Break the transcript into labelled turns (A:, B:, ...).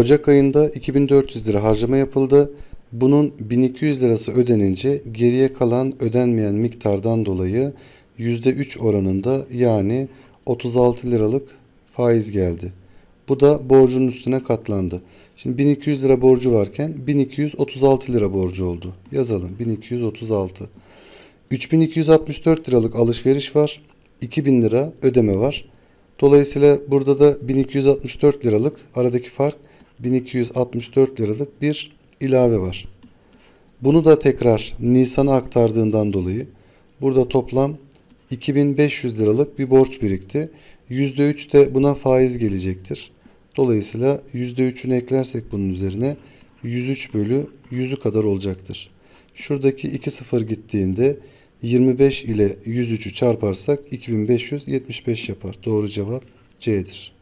A: Ocak ayında 2400 lira harcama yapıldı. Bunun 1200 lirası ödenince geriye kalan ödenmeyen miktardan dolayı %3 oranında yani 36 liralık faiz geldi. Bu da borcun üstüne katlandı. Şimdi 1200 lira borcu varken 1236 lira borcu oldu. Yazalım 1236. 3264 liralık alışveriş var. 2000 lira ödeme var. Dolayısıyla burada da 1264 liralık aradaki fark 1264 liralık bir ilave var. Bunu da tekrar Nisan'a aktardığından dolayı burada toplam 2500 liralık bir borç birikti. %3 de buna faiz gelecektir. Dolayısıyla %3'ünü eklersek bunun üzerine 103 bölü 100'ü kadar olacaktır. Şuradaki 2 sıfır gittiğinde 25 ile 103'ü çarparsak 2575 yapar. Doğru cevap C'dir.